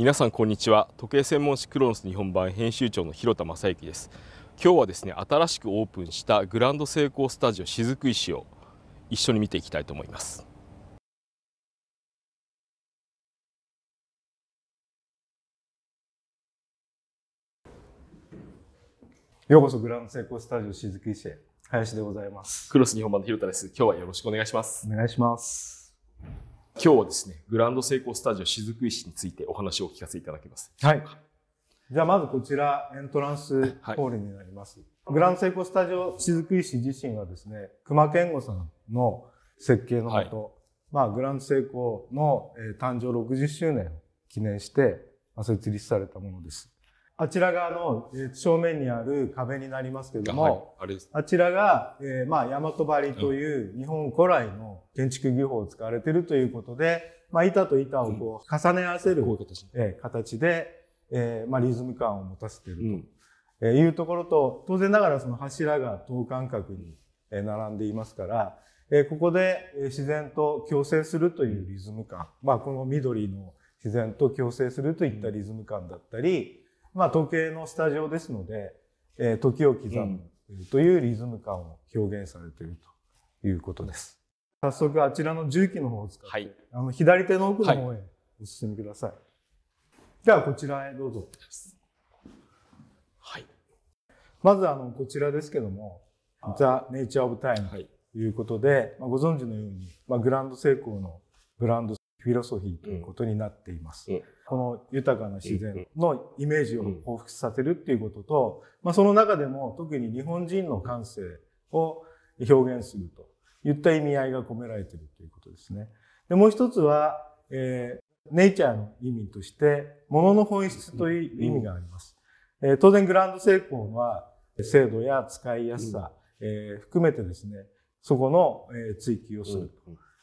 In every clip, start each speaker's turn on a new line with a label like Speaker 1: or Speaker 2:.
Speaker 1: 皆さんこんにちは時計専門誌クロノス日本版編集長の広田正幸です今日はですね新しくオープンしたグランド成功スタジオ雫石を一緒に見ていきたいと思います
Speaker 2: ようこそグランド成功スタジオ雫
Speaker 1: 石へ林でございますクロス日本版の広田です今日はよろしくお願いします
Speaker 2: お願いします
Speaker 1: 今日はですね、グランド成功スタジオ雫石についてお話をお聞かせいただけます
Speaker 2: はい。じゃあまずこちらエントランスホールになります。はい、グランド成功スタジオ雫石自身はですね、熊健吾さんの設計のこと、はい、まあグランド成功の誕生60周年を記念して設立されたものです。あちら側の正面にある壁になりますけれども、はい、ああちらが、えー、まあ、大和張という日本古来の建築技法を使われているということで、まあ、板と板をこう重ね合わせる、うん、えー、形で、えー、まあ、リズム感を持たせていると、えいうところと、当然ながらその柱が等間隔に並んでいますから、えー、ここで自然と共生するというリズム感、まあ、この緑の自然と共生するといったリズム感だったり、まあ、時計のスタジオですので、えー、時を刻むというリズム感を表現されているということです。早速あちらの重機の方を使って、はい、あの左手の奥の方へお進みください。はい、ではこちらへどうぞ。はい。まずあのこちらですけども、ザ・ネイチャー・オブ・タイムということで、はい、まあ、ご存知のように、まあ、グランド成功のブランドフィロソフィーということになっています。うんこの豊かな自然のイメージを彷彿させるっていうことと、まあ、その中でも特に日本人の感性を表現するといった意味合いが込められてるということですね。でもう一つは、えー、ネイチャーの意味として、もの本質という意味があります。えー、当然グランド成功は精度や使いやすさ、えー、含めてですね、そこの、え追求をする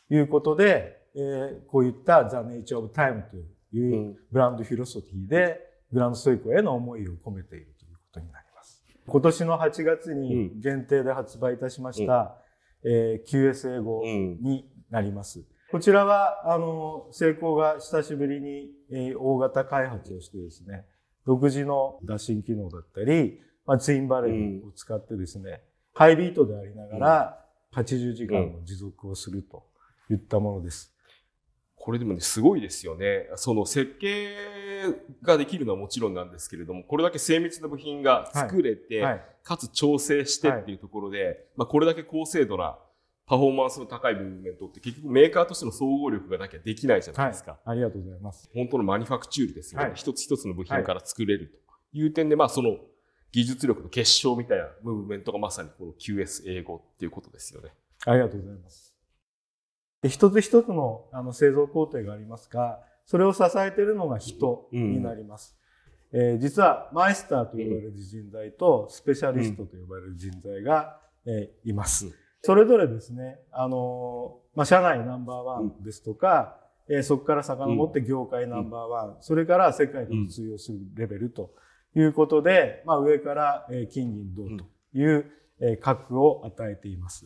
Speaker 2: ということで、えー、こういったザ・ネイチャー・オブ・タイムといういうブランドフィロソフィーで、グランドソイコへの思いを込めているということになります。今年の8月に限定で発売いたしました、うん、えー、QS 英語になります。こちらは、あの、成功が久しぶりに、えー、大型開発をしてですね、独自の打診機能だったり、まあ、ツインバレーを使ってですね、うん、ハイビートでありながら、80時間の持続をするといったものです。これでもね、すごい
Speaker 1: ですよね。その設計ができるのはもちろんなんですけれども、これだけ精密な部品が作れて、はいはい、かつ調整してっていうところで、はい、まあ、これだけ高精度なパフォーマンスの高いムーブメントって結局メーカーとしての総合力がなきゃできないじゃないですか。
Speaker 2: ありがとうございます。
Speaker 1: 本当のマニファクチュールですよね。一つ一つの部品から作れるという点で、まあその技術力の結晶みたいなムーブメントがまさにこの QS 英語っていうことですよね。
Speaker 2: ありがとうございます。一つ一つのあの製造工程がありますが、それを支えているのが人になります。うん、えー、実はマイスターと呼ばれる人材とスペシャリストと呼ばれる人材が、うん、えー、います。それぞれですね、あのー、まあ、社内ナンバーワンですとか、うん、えー、そこから遡って業界ナンバーワン、うん、それから世界に通用するレベルということで、まあ、上から、えー、金銀銅という、えー、格を与えています。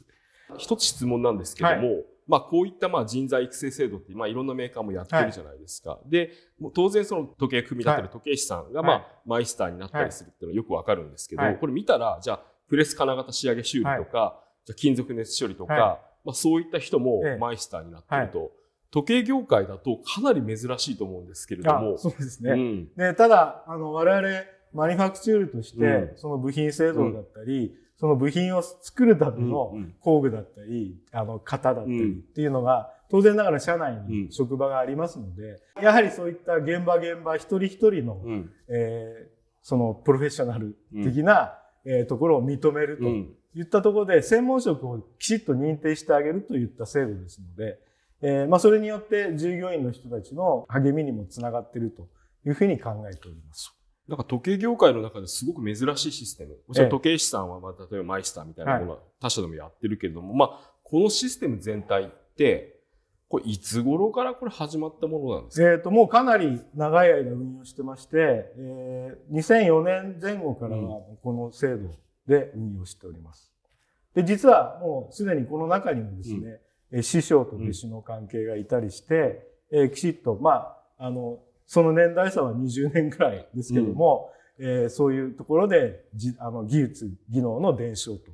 Speaker 2: 一つ質問なんですけども、はい
Speaker 1: まあ、こういったまあ人材育成制度って、まあ、いろんなメーカーもやってるじゃないですか。はい、で、当然その時計組だったり時計師さんがまあマイスターになったりするっていうのはよくわかるんですけど、これ見たら、じゃあ、プレス金型仕上げ修理とか、じゃ金属熱処理とか、まあ、そういった人もマイスターになってると。時計業界だとかなり珍しいと思うんですけれども。そうですね。うん、
Speaker 2: でただ、あの、我々、マニファクチュールとして、その部品製造だったり、その部品を作るための工具だったり、あの、型だったりっていうのが、当然ながら社内に職場がありますので、やはりそういった現場現場一人一人の、えそのプロフェッショナル的な、えところを認めるといったところで、専門職をきちっと認定してあげるといった制度ですので、えまあ、それによって従業員の人たちの励みにもつながっているというふうに考えております。
Speaker 1: なんか時計業界の中ですごく珍しいシステム。もちろん時計師さんは、まあ、例えばマイスターみたいなものは他社でもやってるけれども、はい、まあ、このシステム全体って、これいつ
Speaker 2: 頃からこれ始まったものなんですかえっ、ー、と、もうかなり長い間運用してまして、えー、2004年前後からはこの制度で運用しております。で、実はもうすでにこの中にもですね、うん、師匠と弟子の関係がいたりして、えー、きちっと、まあ、あの、その年代差は20年ぐらいですけども、うん、えー、そういうところでじあの技術技能の伝承と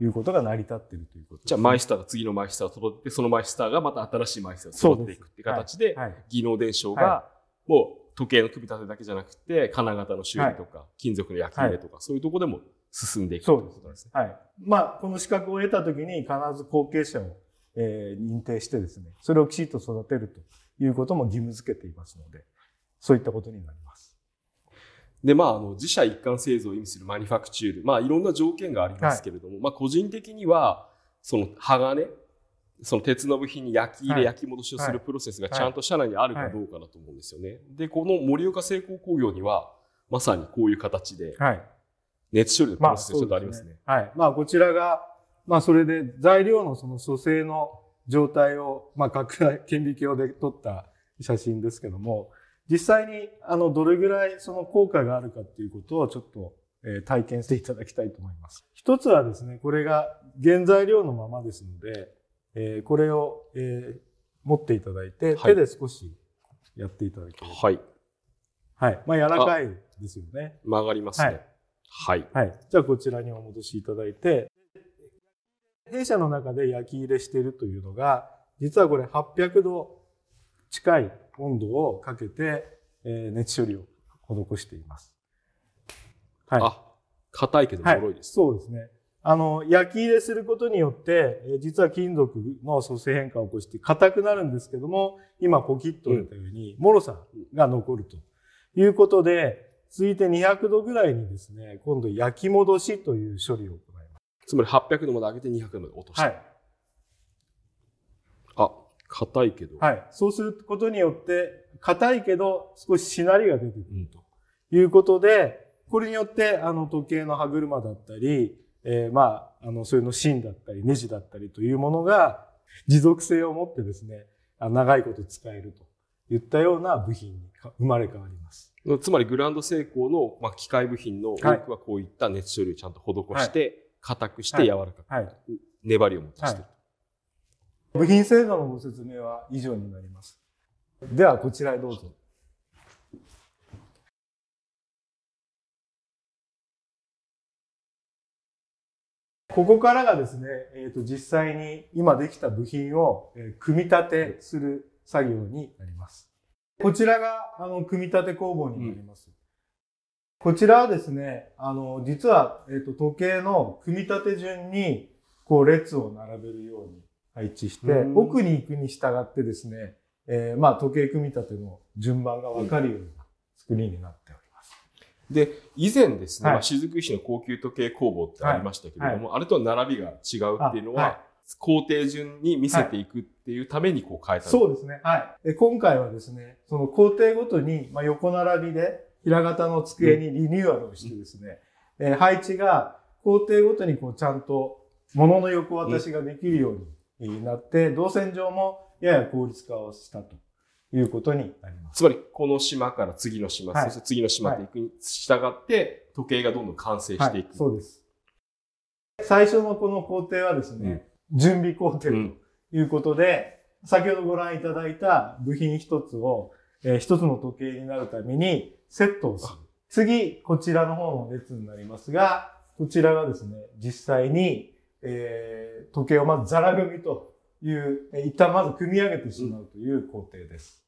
Speaker 2: いうことが成り立っているという
Speaker 1: こと、ね、じゃあマイスターが次のマイスターをろってそのマイスターがまた新しいマイスターをろっていくっていう形で、はい、技能伝承がもう時計の組み立てだけじゃなくて金型の修理とか、はい、金属の焼き入れとか、そういうとこでも進んでいくということで
Speaker 2: すね。はい、まあこの資格を得た時に必ず後継者を、えー、認定してですねそれをきちっと育てるということも義務付けていますので。そういったことになります。
Speaker 1: で、まあ、あの、自社一貫製造を意味するマニファクチュール、まあ、いろんな条件がありますけれども、はい、まあ、個人的には、その鋼、その鉄の部品に焼き入れ、焼き戻しをするプロセスがちゃんと社内にあるかどうかだと思うんですよね。で、この盛岡製鋼工業には、まさにこういう形で、熱処理のプロセスがちょっとありますね。
Speaker 2: まあ、ねはい。まあ、こちらが、まあ、それで材料のその組成の状態を、まあ、拡大、顕微鏡で撮った写真ですけども、実際にあのどれぐらいその効果があるかっていうことをちょっと体験していただきたいと思います。一つはですね、これが原材料のままですので、えこれを、え持っていただいて、手で少しやっていただきます。はい。はい。まあ、柔らかいですよね。
Speaker 1: 曲がりますね。はい。はい。
Speaker 2: じゃあ、こちらにお戻しいただいて、弊社の中で焼き入れしているというのが、実はこれ800度近い温度をかけて、え熱処理を施しています。はい。あ、硬いけど脆いです、はい、そうですね。あの、焼き入れすることによって、実は金属の組成変化を起こして硬くなるんですけども、今ポキッと出たように、脆さが残るということで、続いて200度ぐらいにですね、今度焼き戻しという処理を行います。つまり800度まで上げて200度まで落とした。はい。
Speaker 1: 硬いけど。は
Speaker 2: い。そうすることによって、硬いけど少ししなりが出てくるということで、これによって、あの、時計の歯車だったり、えー、まあ、あの、それの芯だったり、ネジだったりというものが、持続性を持ってですね、長いこと使えるといったような部品に生まれ変わります。
Speaker 1: つまりグランド成功の、まあ、機械部品の多くはこういった熱処理をちゃんと施して、硬くして柔らかく、粘りを持ってし
Speaker 2: てる、部品製造のご説明は以上になります。では、こちらへどうぞ。ここからがですね、えー、と実際に今できた部品を組み立てする作業になります。こちらがあの組み立て工房になります。うん、こちらはですね、あの実は、えー、と時計の組み立て順にこう列を並べるように配置して、奥に行くに従ってですね、えー、まあ時計組み立ての順番が分かるような作りになっております。で、以前ですね、はい、まあ、
Speaker 1: 雫石の高級時計工房ってありましたけれども、はいはい、あれと並びが違うっていうのは、工程順に見せていくっていうためにこう変えた、そうです
Speaker 2: ね。はい。今回はですね、その工程ごとに、まあ、横並びで平型の机にリニューアルをしてですね、うん、え配置が工程ごとにこうちゃんと物の横渡しができるように、うんになって、動線上もやや効率化をしたと
Speaker 1: いうことになります。つまり、この島から次の島、はい、そして次の島で行くに従って、時計がどんどん完成していく、はい、そ
Speaker 2: うです。最初のこの工程はですね、うん、準備工程ということで、うん、先ほどご覧いただいた部品一つを、えー、つの時計になるためにセットをする。次、こちらの方の列になりますが、こちらがですね、実際にえー、時計をまずざら組という、えー、一旦まず組み上げてしまうという工程です。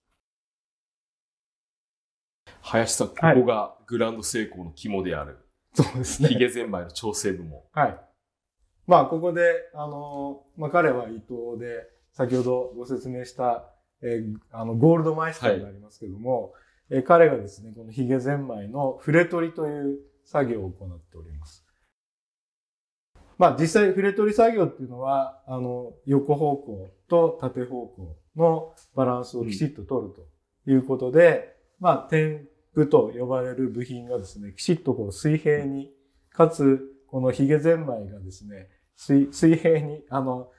Speaker 1: 林さん、ここがグランド成功の肝である。はい、そうですね。ヒゲゼンマイの調整部門。
Speaker 2: はい。まあ、ここで、あの、まあ、彼は伊藤で、先ほどご説明した、えー、あの、ゴールドマイスターになりますけども、はい、えー、彼がですね、このヒゲゼンマイの触れ取りという作業を行っております。まあ実際、触れ取り作業っていうのは、あの、横方向と縦方向のバランスをきちっと取るということで、うん、まあ、天具と呼ばれる部品がですね、きちっとこう水平に、かつ、このヒゲゼンマイがですね、水水平に、あの、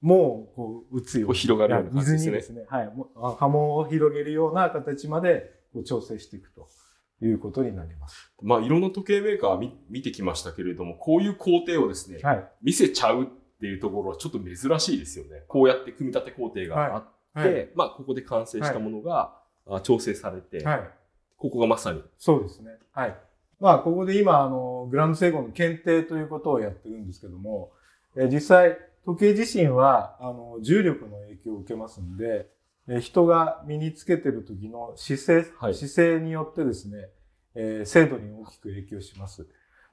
Speaker 2: もう、こう、打つように。広がるような感じですね。水にですね、はい、波紋を広げるような形まで、こう、調整していくと。いうこ
Speaker 1: とになります。まあ、いろんな時計メーカー見見てきましたけれども、こういう
Speaker 2: 工程をですね、はい、
Speaker 1: 見せちゃうっていうところはちょっと珍しいですよね。こうやって組み立て工程があって、はいはい、まあ、ここで完成したものが、は調整されて、ここがまさに。そうです
Speaker 2: ね。はい。まあ、ここで今、あの、グランド整合の検定ということをやってるんですけども、え実際、時計自身は、あの、重力の影響を受けますんで、人が身につけてる時の姿勢、はい、姿勢によってですね、えー、精度に大きく影響します。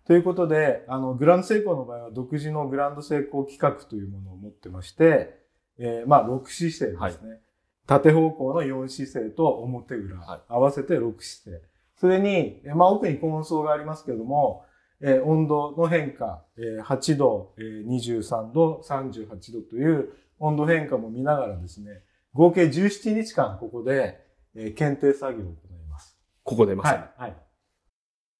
Speaker 2: ということで、あの、グランド成功の場合は独自のグランド成功企画というものを持ってまして、えー、まあ、6姿勢ですね、はい。縦方向の4姿勢と表裏、はい、合わせて6姿勢。それに、まあ、奥に高温層がありますけども、えー、温度の変化、えー、8度、えー、23度、38度という温度変化も見ながらですね、合計17日間ここで、えー、検定作業を行います。ここでます、ね、はい。はい。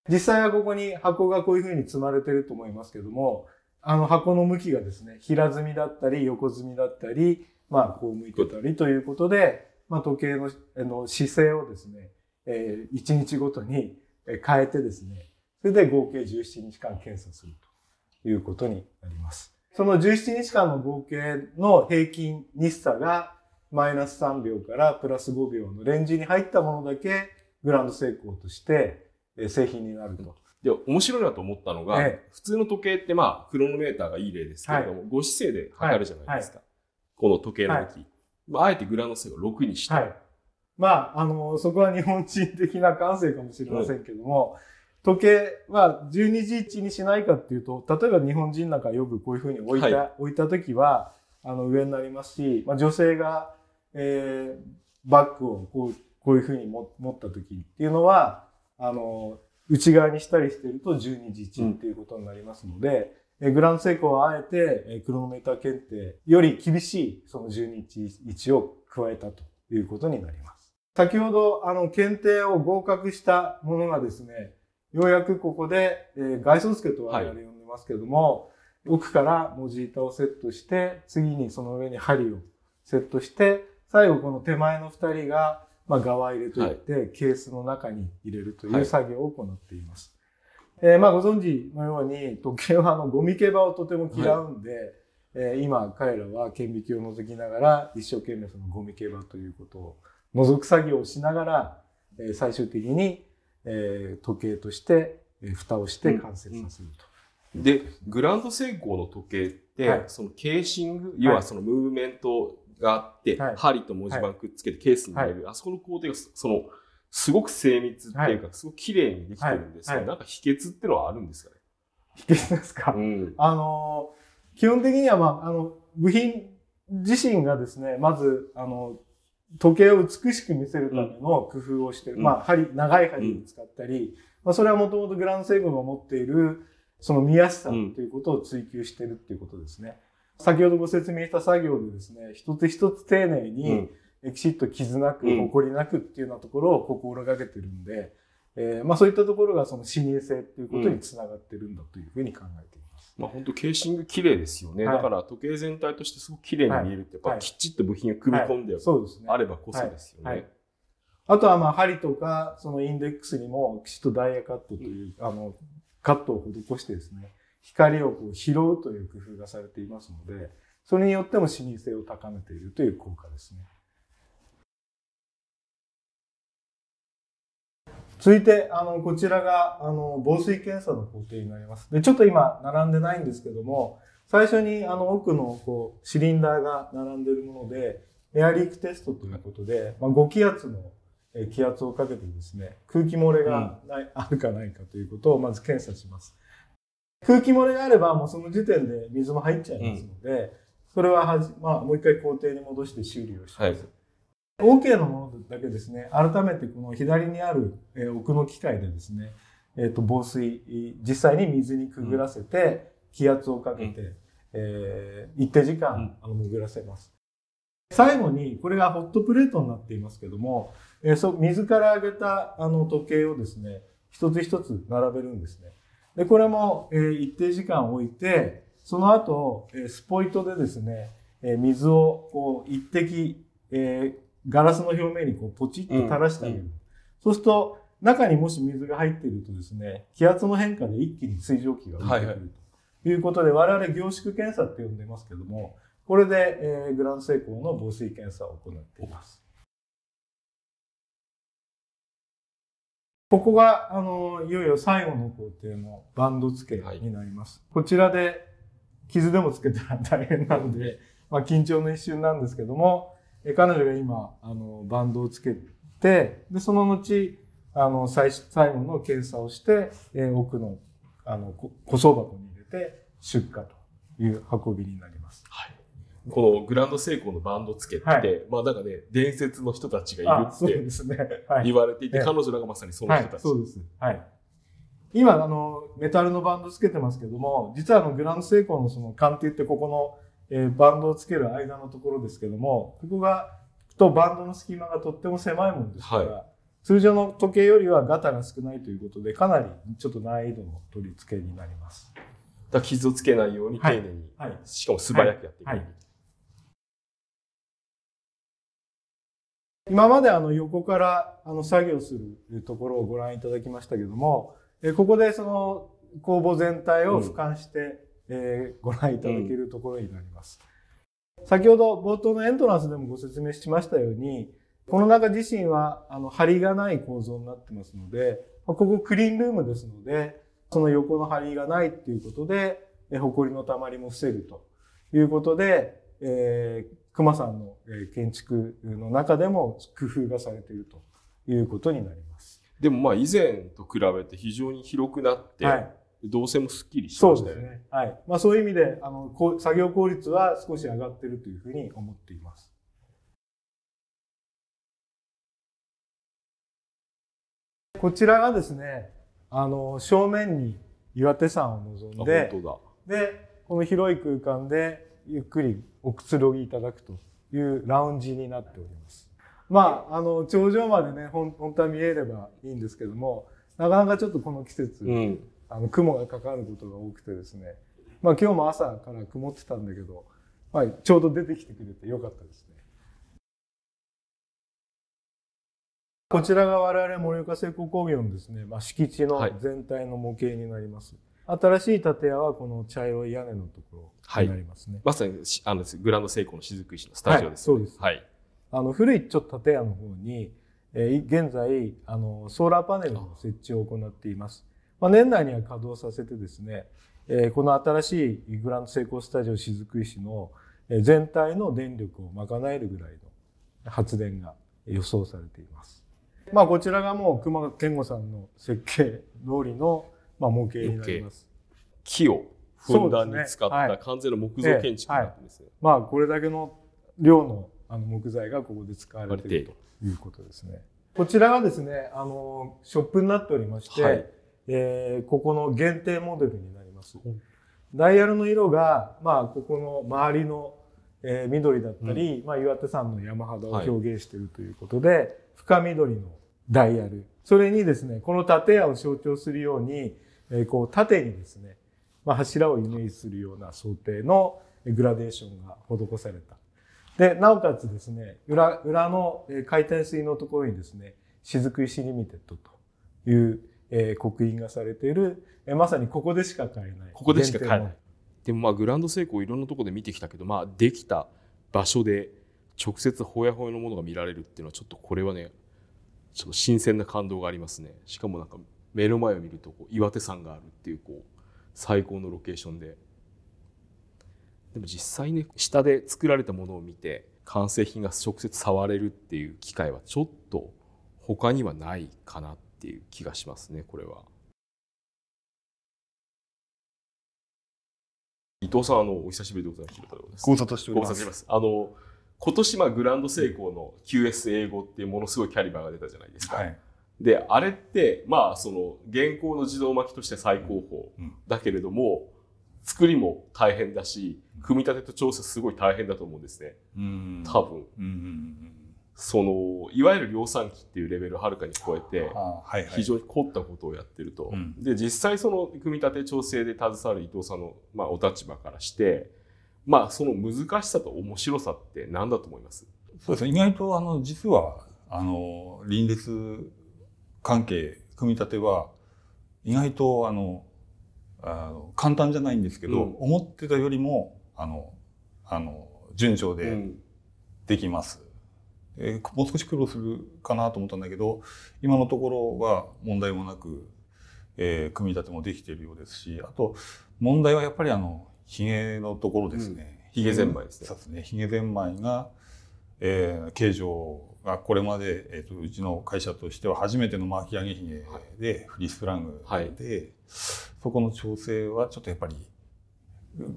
Speaker 2: 実際はここに箱がこういうふうに積まれてると思いますけども、あの箱の向きがですね、平積みだったり、横積みだったり、まあ、こう向いてたりということで、まあ、時計のあの姿勢をですね、えー、1日ごとに変えてですね、それで合計17日間検査するということになります。その17日間の合計の平均日差がマイナス3秒からプラス5秒のレンジに入ったものだけグランド成功として製品になると。で、面白いなと思ったのが、ええ、普通の時計ってまあ、クロノメーターが
Speaker 1: いい例ですけれども、はい、ご姿勢で測るじゃないですか。はい、この時計の時、はい、まあ、あえてグランド成功6にして、はい。
Speaker 2: まあ、あの、そこは日本人的な感性かもしれませんけども、うん、時計は12時1にしないかっていうと、例えば日本人なんかよくこういうふうに置いた、置いた時は、あの、上になりますし、まあ、女性がえー、バッグをこうこういうふうに持った時っていうのはあの内側にしたりしてると12時1っていうことになりますので、うん、グランド成功はあえてクロノメーター検定より厳しいその12時1を加えたということになります。先ほどあの検定を合格したものがですねようやくここで、えー、外装付けと我々呼んでますけども、はい、奥から文字板をセットして次にその上に針をセットして最後この手前の2人が、まあ、側入れといって、はい、ケースの中に入れるという作業を行っています。はい、えー、まあ、ご存知のように時計はあのゴミ競馬をとても嫌うんで、はい、えー、今彼らは顕微鏡を覗きながら一生懸命そのゴミ競馬ということを覗く作業をしながら、えー、最終的に、えー、時計として、えー、蓋をして完成させると。でグランド成功の時
Speaker 1: 計って、はい、そのケーシング要はそのムーブメントがあって、はい、針と文字盤くっつけてケースに入れる、はい、あそこの工程がそのすごく精密っていうか、すごく綺麗にできてるんですけど、はい、なんか秘訣ってのはあるんですかね秘訣ですか、うん、
Speaker 2: あの基本的には、まあ、あの部品自身がですねまずあの時計を美しく見せるための工夫をしてる、うん、まあ針長い針を使ったり、うん、まあ、それはもともとグランセグが持っているその見やすさということを追求してるっていうことですね。先ほどご説明した作業でですね、一つ一つ丁寧に、きちっと傷なく、誇りなくっていうようなところを心がけてるんで、えー、まあそういったところがその視認性っていうことにつながってるんだというふうに考えています。まあ、本当ケーシング綺
Speaker 1: 麗ですよね、はい、だから
Speaker 2: 時計全体としてすごく綺麗に見え
Speaker 1: るって、やっぱきっちっと部品が組み込んであればこそですよね。はいは
Speaker 2: い、あとはまあ針とかそのインデックスにもきちっとダイヤカットという、うん、あのカットを施してですね光をこう拾うという工夫がされていますので、それによっても視認性を高めているという効果ですね。続いて、あの、こちらが、あの、防水検査の工程になります。で、ちょっと今、並んでないんですけども、最初に、あの、奥の、こう、シリンダーが並んでいるもので、エアリークテストということで、まあ、5気圧の気圧をかけてですね、空気漏れがない、うん、あるかないかということをまず検査します。空気漏れがあれば、もうその時点で水も入っちゃいますので、うん、それははじ、まあ、もう一回工程に戻して修理をします。はい OK のものだけですね、改めてこの左にある、え奥の機械でですね、えーと、防水、実際に水にくぐらせて、気圧をかけて、うん、えー、一定時間、あの潜らせます。最後に、これがホットプレートになっていますけども、えー、そ水から上げたあの時計をですね、一つ一つ並べるんですね。で、これも、えー、一定時間置いて、その後、えー、スポイトでですね、えー、水をこう一滴、えガラスの表面にこうポチッと垂らしてあげる。うんうん、そうすると、中にもし水が入っているとですね、気圧の変化で一気に水蒸気が浮いてくるということで、はいはい、我々凝縮検査って呼んでますけども、これで、えグラン成功の防水検査を行っています。ここが、あの、いよいよ最後の工程のバンド付けになります。はい、こちらで傷でもつけたら大変なので、まあ、緊張の一瞬なんですけども、え彼女が今、あの、バンドをつけて、で、その後、あの、最初、最後の検査をして、え奥の、あの、小僧箱に入れて出荷という運びになります。はい
Speaker 1: このグランドセイコーのバンドつけて、はい、まあなんかね、伝説の人たちがいるって言われていて、ねはい、彼女らがまさにその人たち。はい、
Speaker 2: はい、今、あの、メタルのバンドつけてますけども、実はあの、グランドセイコーのその鑑定ってここの、えー、バンドをつける間のところですけども、ここが、とバンドの隙間がとっても狭いもんですから、通常の時計よりはガタが少ないということで、かなりちょっと難易度の取り付けになります。
Speaker 1: だ傷をつけないように丁寧に、しかも素早くやっていく。
Speaker 2: 今まであの横からあの作業するところをご覧いただきましたけども、えここでその工房全体を俯瞰して、うん、えー、ご覧いただけるところになります、うん、先ほど冒頭のエントランスでもご説明しましたようにこの中自身はあの梁がない構造になってますのでここクリーンルームですのでその横の針がないっていうことで、え埃の溜まりも防ぐということで、えー、熊さんの建築の中でも工夫がされているということになりま
Speaker 1: す。でもまあ以前と比べて非常に広くなって、はい、動線もすっきりしましたよね。そうです
Speaker 2: ね。はい。まあそういう意味で、あの、作業効率は少し上がっているというふうに思っています。こちらがですね、あの、正面に岩手山を望んで、で、この広い空間でゆっくりおくつろぎいただくというラウンジになっております。まあ、あの、頂上までね、ほん本当は見えればいいんですけども、なかなかちょっとこの季節、うん、あの雲がかかることが多くてですね、まあ今日も朝から曇ってたんだけど、まあ、ちょうど出てきてくれてよかったですね。こちらが我々盛岡製鋼工業のですね、まあ、敷地の全体の模型になります。はい新しい建屋はこの茶色い屋根のと
Speaker 1: ころになりますね。はい、まさにあのグランド成功の雫石のスタジオです、ね、はい、そうです。はい。
Speaker 2: あの古いちょっと建屋の方に、えー、現在あのソーラーパネルの設置を行っています。まあ年内には稼働させてですね、えー、この新しいグランド成功スタジオ雫石の全体の電力を賄えるぐらいの発電が予想されています。まあこちらがもう熊健吾さんの設計通りのまあ、模型になります。木をふんだんに使った完全な木造建築になってですね。すねはい、まあ、これだけの量のあの木材がここで使われているということですね。こちらがですね、あの、ショップになっておりまして、はい、えー、ここの限定モデルになります。ダイヤルの色が、まあ、ここの周りの、えー、緑だったり、うん、まあ、岩手山の山肌を表現しているということで、はい、深緑のダイヤル。それにですね、この建屋を象徴するように、えこう縦にですね、まあ、柱をイメージするような想定のグラデーションが施された。で、なおかつですね、裏、裏の回転水のところにですね、雫石リミテッドという、えー、刻印がされている、えー、まさにここでしか買えない。ここでしか買えない。でもまあグランド成
Speaker 1: 功いろんなところで見てきたけど、まあできた場所で直接ほやほやのものが見られるっていうのはちょっとこれはね、ちょっと新鮮な感動がありますね。しかもなんか目の前を見るとこう岩手山があるっていうこう最高のロケーションででも実際ね下で作られたものを見て完成品が直接触れるっていう機会はちょっと他にはないかなっていう気がしますねこれは。伊藤さんあのお久しぶりでございま
Speaker 3: す。ご無沙汰しております。
Speaker 1: あの今年まあグランド成功の QS 英語っていうものすごいキャリバーが出たじゃないですか。はいであれってまあその現行の自動巻きとして最高峰だけれども、作りも大変だし組み立てと調整すごい大変だと思うんですね、うん、多分、うん、そのいわゆる量産機っていうレベルをはるかに超えて非常に凝ったことをやってると、で実際その組み立て調整で携わる伊藤さんの、まあ、お立場からしてまあその難しさと面白さって何だと思います
Speaker 3: そうですね意外とあの実はあの隣列関係組み立ては意外とあのあの簡単じゃないんですけど、うん、思ってたよりもあのあの順調でできます、うん、えー、もう少し苦労するかなと思ったんだけど今のところは問題もなく、えー、組み立てもできているようですしあと問題はやっぱりあのひげのところですね、うん、ひげぜんまいですね。ひげぜんまいがえー、形状がこれまで、えーと、うちの会社としては初めての巻き上げひげでフリースプラングで、はい、そこの調整はちょっとやっぱり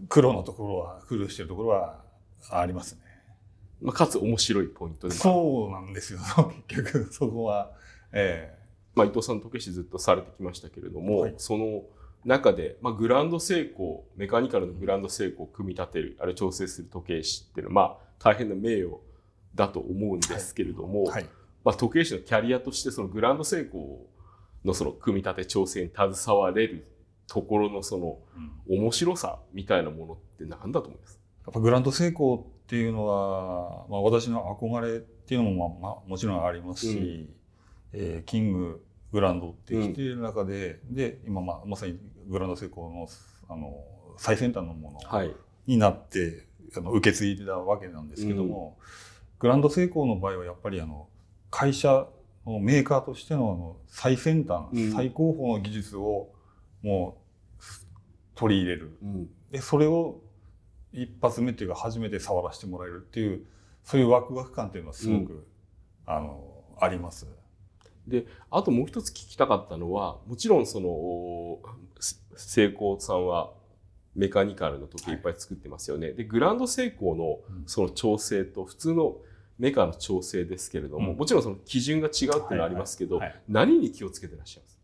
Speaker 3: 黒のとこ
Speaker 1: ろは苦労してるところはありますね。まあ、かつ面白いポイントでそ
Speaker 3: うなんですよ
Speaker 1: 結局そこは、えーまあ、伊藤さん時計師ずっとされてきましたけれども、はい、その中で、まあ、グランド成功メカニカルのグランド成功を組み立てるあれ調整する時計師っていうのは、まあ、大変な名誉だと思うんですけれども、はい、まあ、時計師のキャリアとしてそのグランド成功のその組み立て調整に携われるところのその面白さみたいなものって何だと思います、
Speaker 3: やっぱグランド成功っていうのは、まあ、私の憧れっていうのも、まあ、まあ、もちろんありますし、うん、えー、キンググランドってきている中で、うん、で今、まあ、まさにグランド成功のあの最先端のものになって、はい、あの受け継いだわけなんですけども。うんグランド成功の場合はやっぱりあの会社のメーカーとしてのあの最先端、うん、最高峰の技術をもう取り入れる、うん、でそれを一発目というか初めて触らせてもらえるっていうそういうワクワク感というのはすごく、うん、
Speaker 1: あのあります。であともう一つ聞きたかったのはもちろんその成功さんはメカニカルの時計いっぱい作ってますよね。はい、でグランド成功のその調整と普通の、うんメーカーの調整ですけれども、うん、もちろんその基準が違うっていうのはありますけど、はいはいはい、何に気をつけてらっしゃいます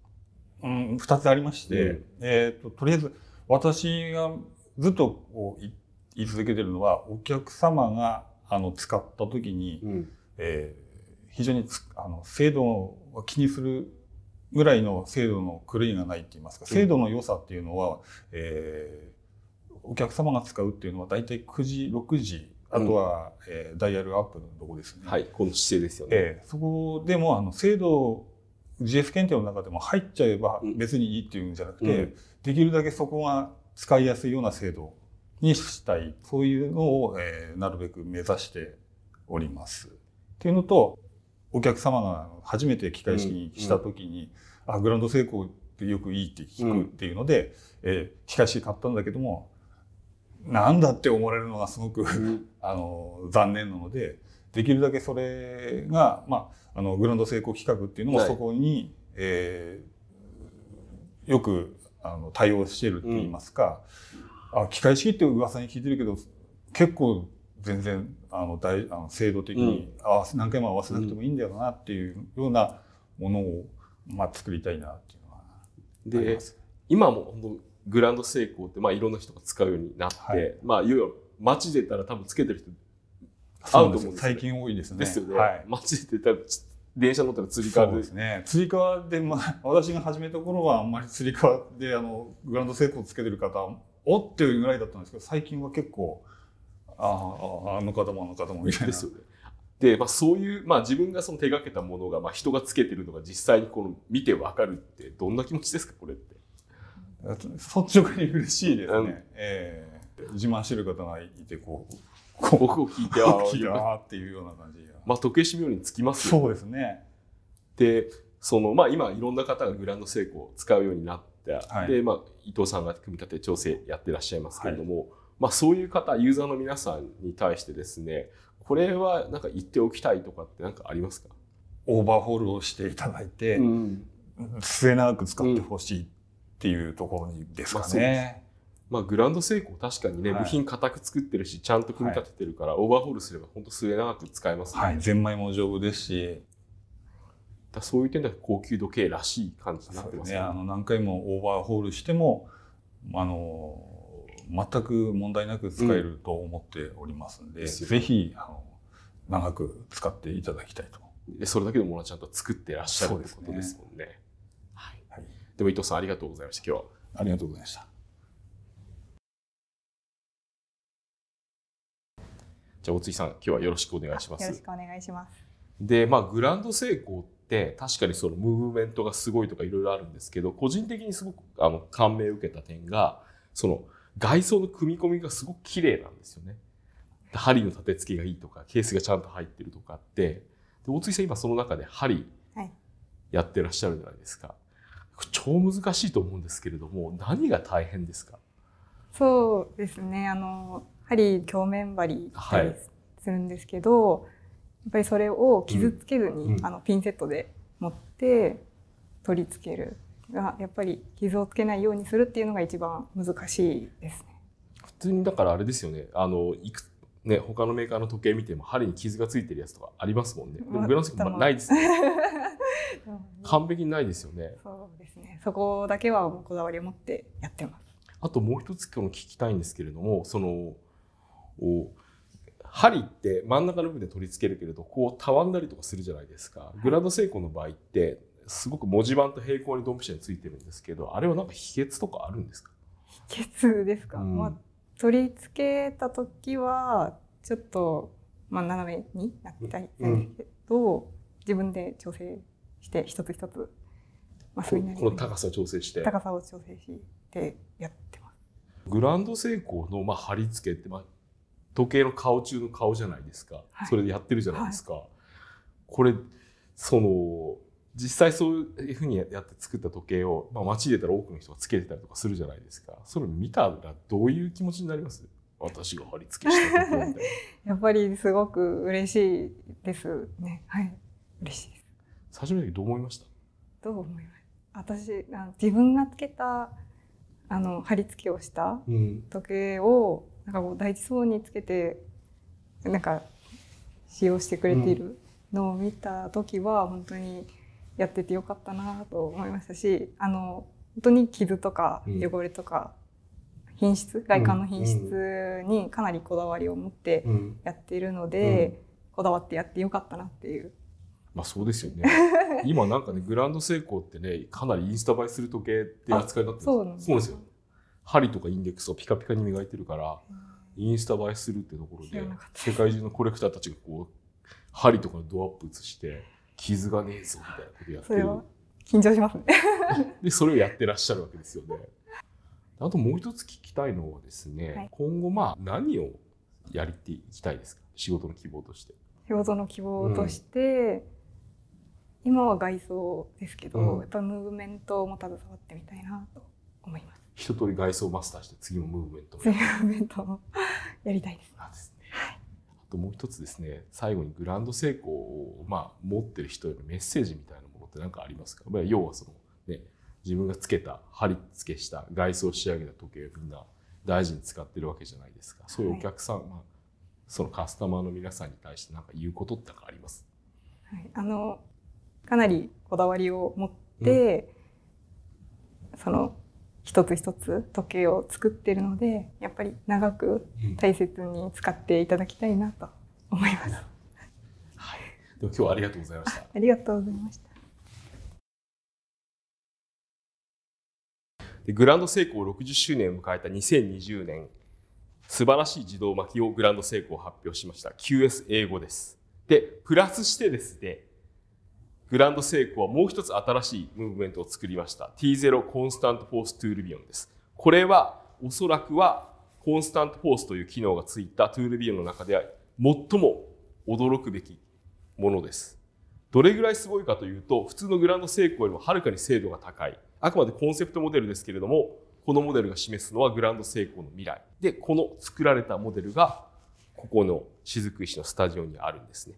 Speaker 1: う
Speaker 3: ん、2つありまして、うん、えーと、とりあえず私がずっとこう言い続けてるのはお客様があの使った時に、うん、えー、非常にあの精度を気にするぐらいの精度の狂いがないって言いますか精度の良さっていうのは、うん、えー、お客様が使うっていうのは大体9時6時あとは、うん、えー、ダイヤルアップのとこですね。はい、この姿勢
Speaker 1: ですよね。えー、
Speaker 3: そこでもあの制度 GS 検定の中でも入っちゃえば別にいいっていうんじゃなくて、うん、できるだけそこが使いやすいような制度にしたいそういうのを、えー、なるべく目指しております。っていうのとお客様が初めて機械式にした時に、うん、あグランド成功ってよくいいって聞くっていうので、うん、えー、機械式買ったんだけどもなんだって思われるのがすごく あの残念なのでできるだけそれが、まあ、あのグランド成功企画っていうのもそこに、はい、えー、よくあの対応してるって言いますか、うん、あ機械式って噂に聞いてるけど結構全然あの大あの制度的にわうん、何回も合わせなくて
Speaker 1: もいいんだよなっていうようなものを、まあ、作りたいなっていうのはあります。で今もグランド成功って、まあ、いろんな人が使うようになって、はい、まあ、いよいよ街出たら多分つけてる人合うと思うんですよ、ね、最近多いですね。ですよね。はい、街出たら電車乗ったらつり革ですね。
Speaker 3: つり革で、まあ、私が始めた頃はあんまりつり革であのグランド成功つけてる方おっていうぐらいだったんですけど最近は結
Speaker 1: 構あああの方もあの方もみたいな。ですよね。で、まあ、そういう、まあ、自分がその手がけたものが、まあ、人がつけてるのが実際にこの見てわかるってどんな気持ちですかこれって。
Speaker 3: 率直に嬉
Speaker 1: しいですね。えー、自慢して
Speaker 3: る方がいて、こう、僕を聞いて、ああ、聞 いっていうような感じが。まあ、時計師病に
Speaker 1: つきます、ね、そうですね。で、その、まあ、今、いろんな方がグランド成功を使うようになって、はい、で、まあ、伊藤さんが組み立て調整やってらっしゃいますけれども、はい、まあ、そういう方、ユーザーの皆さんに対してですね、これはなんか言っておきたいとかって何かありますかオーバーホールをしていただ
Speaker 3: いて、うん、末永く使ってほしいっっていうところ
Speaker 1: にですかね。まあ、グランド成功確かにね、部品固く作ってるしちゃんと組み立ててるから、オーバーホールすれば本当末永く使えますね、はい、ゼンマイも丈夫ですしだそういう点では高級時計らしい感じになってますね、ね、あの何
Speaker 3: 回もオーバーホールしてもあの全く問題なく使える
Speaker 1: と思っておりますので、うん、ぜひあの長く使っていただきたいとそれだけでもちゃんと作ってらっしゃるということですもんねでも伊藤さんありがとうございました今日はありがとうございましたじゃあ大杉さん今日はよろしくお願いしますよろし
Speaker 4: くお願いします
Speaker 1: でまあグランド成功って確かにそのムーブメントがすごいとかいろいろあるんですけど個人的にすごくあの感銘を受けた点がその外装の組み込みがすごく綺麗なんですよね。針の立て付けがいいとかケースがちゃんと入ってるとかってで大杉さん今その中で針やってらっしゃるじゃないですか。超難しいと思うんですけれども何が大変ですか
Speaker 4: そうですねあの針鏡面針したりするんですけど、はい、やっぱりそれを傷つけずに、うん、あのピンセットで持って取り付けるがやっぱり傷をつけないようにするっていうのが一番難しいですね。
Speaker 1: 普通にだからあれですよねあのいくね他のメーカーの時計見ても針に傷がついてるやつとかありますもんね。でもグランスないです、ね、完璧にないですよね。
Speaker 4: そうですね。そこだけはこだわりを持ってやってま
Speaker 1: す。あともう一つ今日聞きたいんですけれども、そのお針って真ん中の部分で取り付けるけれど、こうたわんだりとかするじゃないですか。グラド成功の場合って、すごく文字盤と平行にドンピシャについてるんですけど、あれはなんか秘訣とかあるんですか？
Speaker 4: 秘訣ですか。うん、まあ取り付けた時はちょっとまあ斜めになったりするけど、うん、自分で調整して一つ一つ、まあ、それなりこの高さ
Speaker 1: 調整して高
Speaker 4: さを調整してやって
Speaker 1: ますグランド成功のまあ貼り付けって、まあ、時計の顔中の顔じゃないですか、はい、それでやってるじゃないですか、はい、これその実際そういうふうにやって作った時計を、まあ、街出たら多くの人がつけてたりとかするじゃないですかそれ見たらどういう気持ちになります私が貼り付けした や
Speaker 4: っぱりすごく嬉しいですねはい
Speaker 1: 嬉しい最初の時どう思いました
Speaker 4: どう思いま私あの自分がつけたあの貼り付けをした時計を、うん、なんかこう大事そうにつけてなんか使用してくれているのを見た時は本当にやっててよかったなと思いましたしあの本当に傷とか汚れとか、品質外観の品質にかなりこだわりを持ってやっているので、こだわってやってよかったなっていう
Speaker 1: まあそうですよね。今なんかね、グランド成功ってね、かなりインスタ映えする時計って扱いになってるんですそうなんですよ。針とかインデックスをピカピカに磨いてるから、インスタ映えするってところで、世界中のコレクターたちがこう、針とかのドアップ映して、傷がねえぞみたいなことやってる。
Speaker 4: 緊張しますね
Speaker 1: で、それをやってらっしゃるわけですよね。あともう一つ聞きたいのはですね、はい、今後まあ何をやりていきたいですか仕事の希望として。
Speaker 4: 仕事の希望として、うん今は外装ですけど、うん、やっぱムーブメントも携わってみたいなと
Speaker 1: 思います。一通り外装マスターして次もムーブメントム
Speaker 4: ーブメントもやりたいです。なですね。はい。
Speaker 1: あともう一つですね、最後にグランド成功をまあ持ってる人へのメッセージみたいなものって何かありますか。まあ要はそのね、自分がつけた貼り付けした外装仕上げた時計をみんな大事に使ってるわけじゃないですか。そういうお客さん、はい、まあそのカスタマーの皆さんに対して何か言うことってあります。
Speaker 4: はい。あのかなりこだわりを持って、うん、その一つ一つ時計を作ってるのでやっぱり長く大切に使っていただきたいなと思います。うん、
Speaker 1: はい、でも今日はありがとうございました。
Speaker 4: ありがとうございました。
Speaker 1: でグランド成功60周年を迎えた2020年素晴らしい自動巻きをグランド成功を発表しました QS 英語です。でプラスしてですねグランドセイコはもう一つ新しいムーブメントを作りました。T0 コンスタントフォーストゥールビオンです。これはおそらくはコンスタントフォースという機能がついたトゥールビオンの中では最も驚くべきものです。どれぐらいすごいかというと、普通のグランドセイコよりもはるかに精度が高い。あくまでコンセプトモデルですけれども、このモデルが示すのはグランドセイコの未来。で、この作られたモデルが、ここの雫石のスタジオにあるんですね。